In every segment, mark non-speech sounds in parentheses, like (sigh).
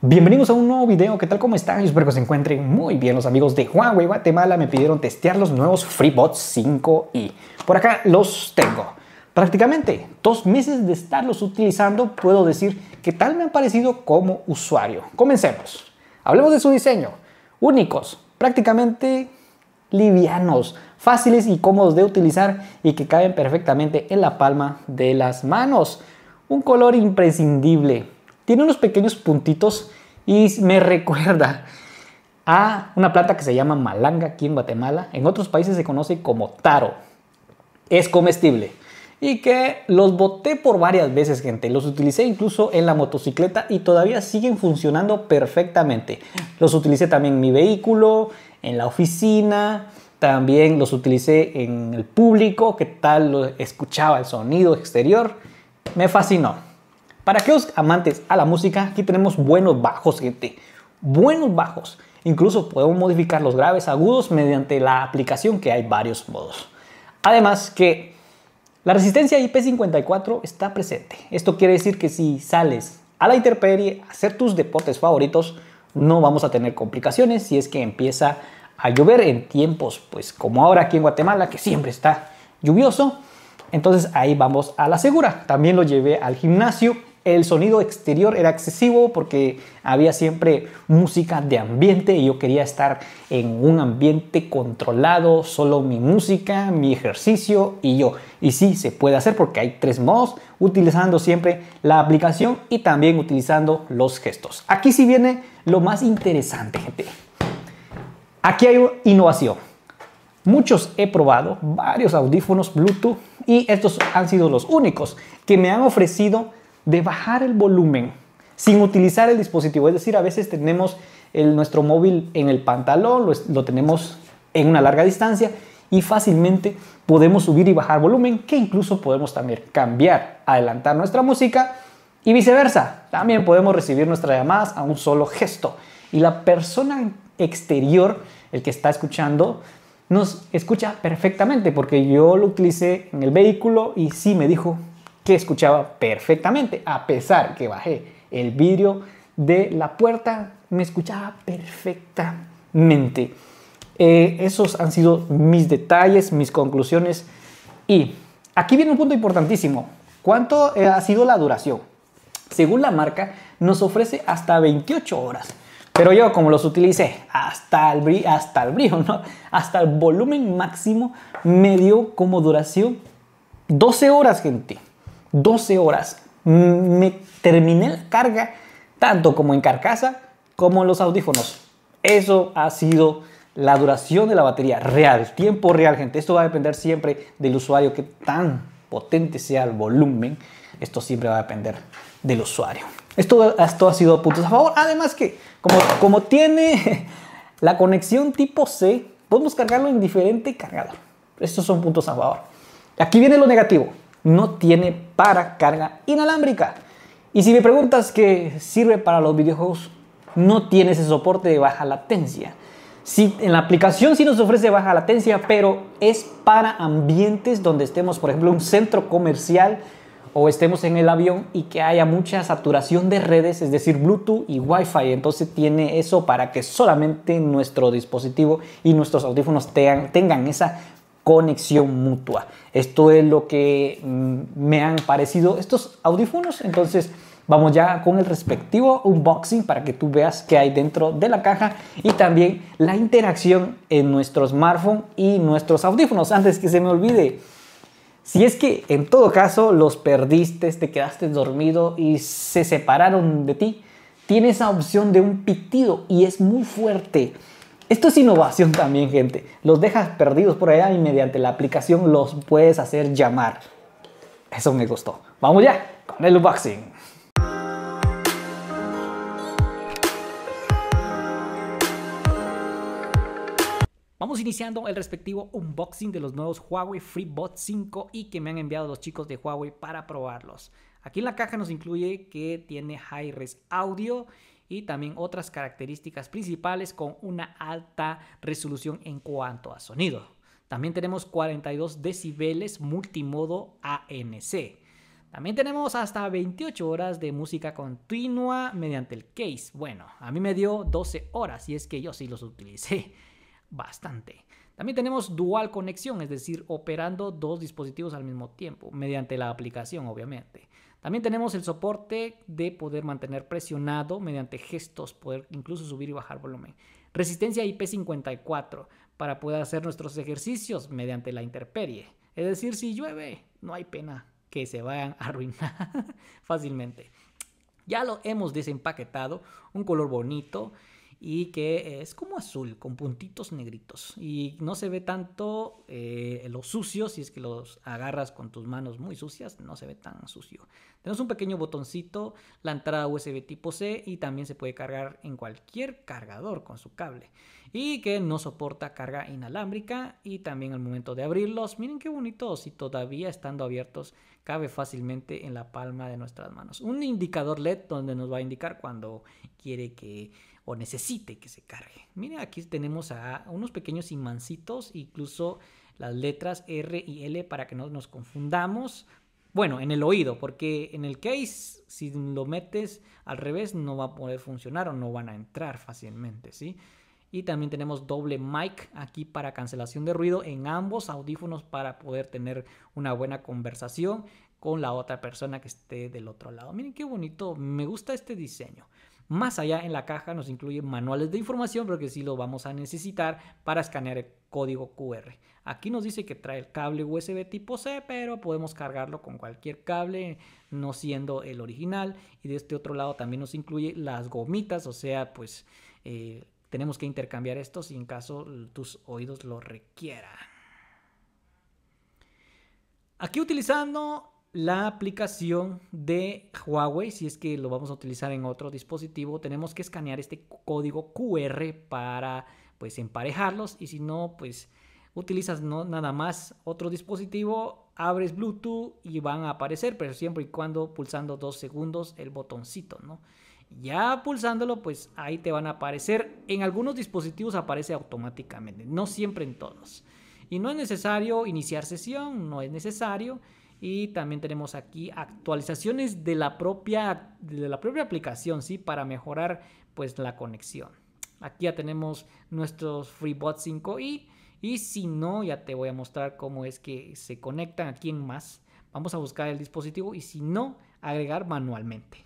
Bienvenidos a un nuevo video, ¿qué tal? ¿Cómo están? Yo espero que se encuentren muy bien los amigos de Huawei Guatemala. Me pidieron testear los nuevos FreeBot 5i. Por acá los tengo. Prácticamente dos meses de estarlos utilizando, puedo decir que tal me han parecido como usuario. Comencemos. Hablemos de su diseño. Únicos, prácticamente livianos, fáciles y cómodos de utilizar y que caben perfectamente en la palma de las manos. Un color imprescindible tiene unos pequeños puntitos y me (laughs) recuerda a una planta que se llama malanga aquí en Guatemala. En otros países se conoce como taro. Es comestible. Y que los boté por varias veces, gente. Los utilicé incluso en la motocicleta y todavía siguen funcionando perfectamente. Los utilicé también en mi vehículo, en la oficina, también los utilicé en el público, que tal escuchaba el sonido exterior. Me fascinó. Para aquellos amantes a la música, aquí tenemos buenos bajos, gente. Buenos bajos. Incluso podemos modificar los graves agudos mediante la aplicación que hay varios modos. Además que la resistencia IP54 está presente. Esto quiere decir que si sales a la intemperie a hacer tus deportes favoritos, no vamos a tener complicaciones si es que empieza a llover en tiempos, pues como ahora aquí en Guatemala, que siempre está lluvioso. Entonces ahí vamos a la segura. También lo llevé al gimnasio el sonido exterior era excesivo porque había siempre música de ambiente y yo quería estar en un ambiente controlado, solo mi música, mi ejercicio y yo. Y sí, se puede hacer porque hay tres modos, utilizando siempre la aplicación y también utilizando los gestos. Aquí sí viene lo más interesante, gente. Aquí hay innovación. Muchos he probado, varios audífonos Bluetooth, y estos han sido los únicos que me han ofrecido de bajar el volumen sin utilizar el dispositivo. Es decir, a veces tenemos nuestro móvil en el pantalón, lo, lo tenemos en una larga distancia y fácilmente podemos subir y bajar volumen, que incluso podemos también cambiar, adelantar nuestra música y viceversa. También podemos recibir nuestras llamadas a un solo gesto. Y la persona exterior, el que está escuchando, nos escucha perfectamente porque yo lo utilicé en el vehículo y sí me dijo, escuchaba perfectamente, a pesar que bajé el vidrio de la puerta, me escuchaba perfectamente. Eh, esos han sido mis detalles, mis conclusiones. Y aquí viene un punto importantísimo. ¿Cuánto eh, ha sido la duración? Según la marca, nos ofrece hasta 28 horas. Pero yo, como los utilicé hasta el, brillo, hasta el brillo, hasta el volumen máximo, me dio como duración 12 horas, gente. 12 horas. Me terminé la carga tanto como en carcasa como en los audífonos. Eso ha sido la duración de la batería real, tiempo real, gente. Esto va a depender siempre del usuario, que tan potente sea el volumen. Esto siempre va a depender del usuario. Esto, esto ha sido puntos a favor. Además que como, como tiene (laughs) la conexión tipo C, podemos cargarlo en diferente cargador. Estos son puntos a favor. Aquí viene lo negativo no tiene para carga inalámbrica. Y si me preguntas qué sirve para los videojuegos, no tiene ese soporte de baja latencia. Sí, en la aplicación sí nos ofrece baja latencia, pero es para ambientes donde estemos, por ejemplo, en un centro comercial o estemos en el avión y que haya mucha saturación de redes, es decir, Bluetooth y Wi-Fi. Entonces tiene eso para que solamente nuestro dispositivo y nuestros audífonos tengan, tengan esa conexión mutua. Esto es lo que mm, me han parecido estos audífonos. Entonces vamos ya con el respectivo unboxing para que tú veas qué hay dentro de la caja y también la interacción en nuestro smartphone y nuestros audífonos. Antes que se me olvide, si es que en todo caso los perdiste, te quedaste dormido y se separaron de ti, tienes esa opción de un pitido y es muy fuerte esto es innovación también, gente. Los dejas perdidos por allá y mediante la aplicación los puedes hacer llamar. Eso me gustó. Vamos ya con el unboxing. Vamos iniciando el respectivo unboxing de los nuevos Huawei FreeBot 5 y que me han enviado los chicos de Huawei para probarlos. Aquí en la caja nos incluye que tiene high res Audio y también otras características principales con una alta resolución en cuanto a sonido. También tenemos 42 decibeles multimodo ANC. También tenemos hasta 28 horas de música continua mediante el case. Bueno, a mí me dio 12 horas y es que yo sí los utilicé (laughs) bastante. También tenemos dual conexión, es decir, operando dos dispositivos al mismo tiempo, mediante la aplicación, obviamente. También tenemos el soporte de poder mantener presionado mediante gestos, poder incluso subir y bajar volumen. Resistencia IP54 para poder hacer nuestros ejercicios mediante la interperie. Es decir, si llueve, no hay pena que se vayan a arruinar (laughs) fácilmente. Ya lo hemos desempaquetado, un color bonito y que es como azul, con puntitos negritos. Y no se ve tanto eh, lo sucio, si es que los agarras con tus manos muy sucias, no se ve tan sucio. Tenemos un pequeño botoncito, la entrada USB tipo C y también se puede cargar en cualquier cargador con su cable y que no soporta carga inalámbrica y también al momento de abrirlos, miren qué bonitos y todavía estando abiertos cabe fácilmente en la palma de nuestras manos. Un indicador LED donde nos va a indicar cuando quiere que o necesite que se cargue. Miren, aquí tenemos a unos pequeños imancitos, incluso las letras R y L para que no nos confundamos. Bueno, en el oído, porque en el case, si lo metes al revés, no va a poder funcionar o no van a entrar fácilmente, ¿sí? Y también tenemos doble mic aquí para cancelación de ruido en ambos audífonos para poder tener una buena conversación con la otra persona que esté del otro lado. Miren qué bonito, me gusta este diseño. Más allá en la caja nos incluyen manuales de información, porque que sí lo vamos a necesitar para escanear el código QR. Aquí nos dice que trae el cable USB tipo C, pero podemos cargarlo con cualquier cable, no siendo el original. Y de este otro lado también nos incluye las gomitas, o sea, pues eh, tenemos que intercambiar esto si en caso tus oídos lo requieran. Aquí utilizando la aplicación de Huawei, si es que lo vamos a utilizar en otro dispositivo, tenemos que escanear este código QR para pues emparejarlos y si no, pues utilizas no, nada más otro dispositivo, abres Bluetooth y van a aparecer, pero siempre y cuando pulsando dos segundos el botoncito, ¿no? Ya pulsándolo, pues ahí te van a aparecer. En algunos dispositivos aparece automáticamente, no siempre en todos. Y no es necesario iniciar sesión, no es necesario. Y también tenemos aquí actualizaciones de la propia, de la propia aplicación, ¿sí? Para mejorar pues la conexión. Aquí ya tenemos nuestros FreeBot 5i. Y si no, ya te voy a mostrar cómo es que se conectan aquí en más. Vamos a buscar el dispositivo y si no, agregar manualmente.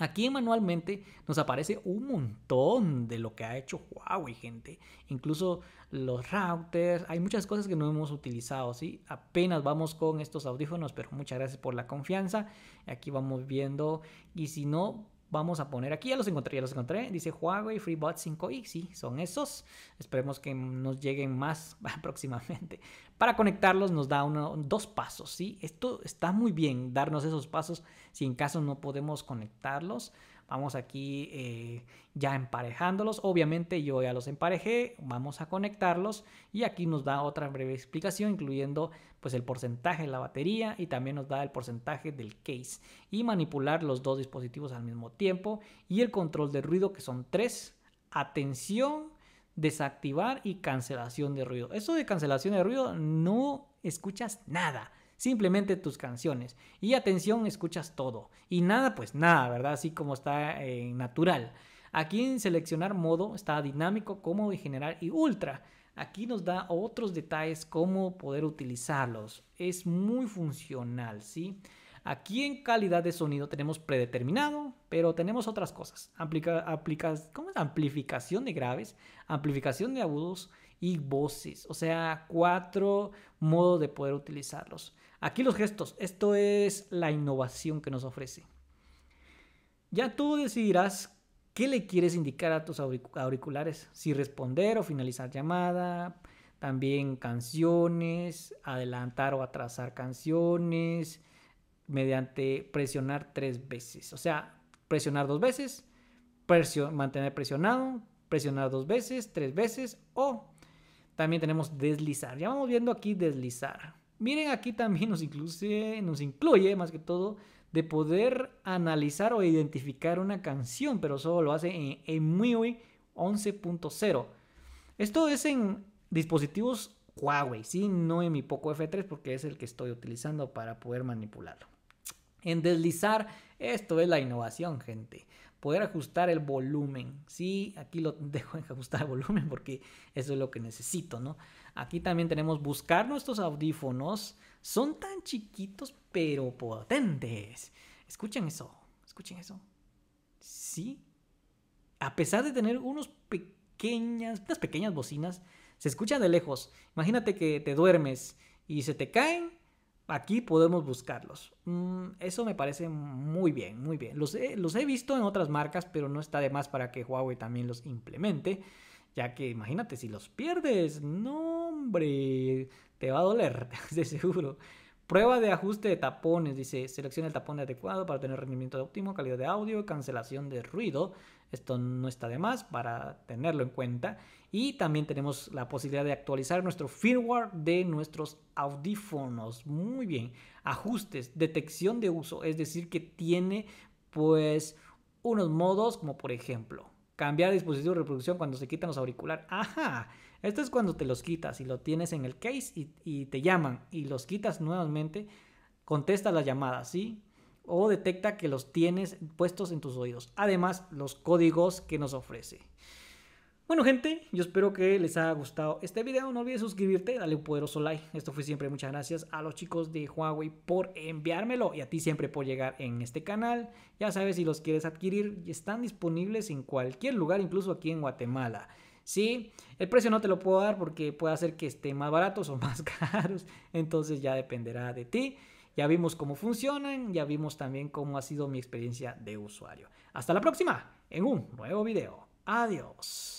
Aquí manualmente nos aparece un montón de lo que ha hecho Huawei, gente. Incluso los routers, hay muchas cosas que no hemos utilizado, ¿sí? Apenas vamos con estos audífonos, pero muchas gracias por la confianza. Aquí vamos viendo y si no, vamos a poner aquí, ya los encontré, ya los encontré. Dice Huawei FreeBot 5i, sí, son esos. Esperemos que nos lleguen más (laughs) próximamente. Para conectarlos nos da dos pasos, ¿sí? Esto está muy bien, darnos esos pasos si en caso no podemos conectarlos. Vamos aquí eh, ya emparejándolos. Obviamente yo ya los emparejé, vamos a conectarlos y aquí nos da otra breve explicación incluyendo pues el porcentaje de la batería y también nos da el porcentaje del case y manipular los dos dispositivos al mismo tiempo y el control de ruido que son tres. Atención, desactivar y cancelación de ruido. Eso de cancelación de ruido no escuchas nada simplemente tus canciones. Y atención, escuchas todo. Y nada, pues nada, ¿verdad? Así como está en eh, natural. Aquí en seleccionar modo está dinámico, cómodo y general y ultra. Aquí nos da otros detalles cómo poder utilizarlos. Es muy funcional, ¿sí? sí Aquí en calidad de sonido tenemos predeterminado, pero tenemos otras cosas. ¿cómo es? Amplificación de graves, amplificación de agudos y voces. O sea, cuatro modos de poder utilizarlos. Aquí los gestos. Esto es la innovación que nos ofrece. Ya tú decidirás qué le quieres indicar a tus auriculares. Si responder o finalizar llamada. También canciones, adelantar o atrasar canciones mediante presionar tres veces. O sea, presionar dos veces, mantener presionado, presionar dos veces, tres veces o también tenemos deslizar. Ya vamos viendo aquí deslizar. Miren, aquí también nos, incluye, más que todo de poder analizar o identificar una canción, pero solo lo hace en, en 11.0. Esto es en dispositivos Huawei, ¿sí? no en mi Poco F3 porque es el que estoy utilizando para poder manipularlo en deslizar. Esto es la innovación, gente. Poder ajustar el volumen. Sí, aquí lo (laughs) dejo en ajustar el volumen porque eso es lo que necesito, ¿no? Aquí también tenemos buscar nuestros audífonos. Son tan chiquitos pero potentes. Escuchen eso, escuchen eso. Sí. A pesar de tener unos pequeñas, unas pequeñas bocinas, se escucha de lejos. Imagínate que te duermes y se te caen Aquí podemos buscarlos. Mm, eso me parece muy bien, muy bien. Los he, los he visto en otras marcas, pero no está de más para que Huawei también los implemente. Ya que imagínate, si los pierdes, no hombre, te va a doler, (laughs) de seguro. Prueba de ajuste de tapones, dice, selecciona el tapón adecuado para tener rendimiento óptimo, calidad de audio, cancelación de ruido. Esto no está de más para tenerlo en cuenta. Y también tenemos la posibilidad de actualizar nuestro firmware de nuestros audífonos. Muy bien. Ajustes, detección de uso, es decir, que tiene pues unos modos como por ejemplo cambiar dispositivo de reproducción cuando se quitan los auriculares. Ajá, esto es cuando te los quitas y lo tienes en el case y, te llaman y los quitas nuevamente, contesta las llamadas, ¿sí? O detecta que los tienes puestos en tus oídos. Además, los códigos que nos ofrece. Bueno gente, yo espero que les haya gustado este video. No olvides suscribirte, dale un poderoso like. Esto fue siempre. Muchas gracias a los chicos de Huawei por enviármelo y a ti siempre por llegar en este canal. Ya sabes, si los quieres adquirir, están disponibles en cualquier lugar, incluso aquí en Guatemala. Sí, el precio no te lo puedo dar porque puede hacer que esté más baratos o más (laughs) caros. Entonces ya dependerá de ti. Ya vimos cómo funcionan, ya vimos también cómo ha sido mi experiencia de usuario. Hasta la próxima en un nuevo video. Adiós.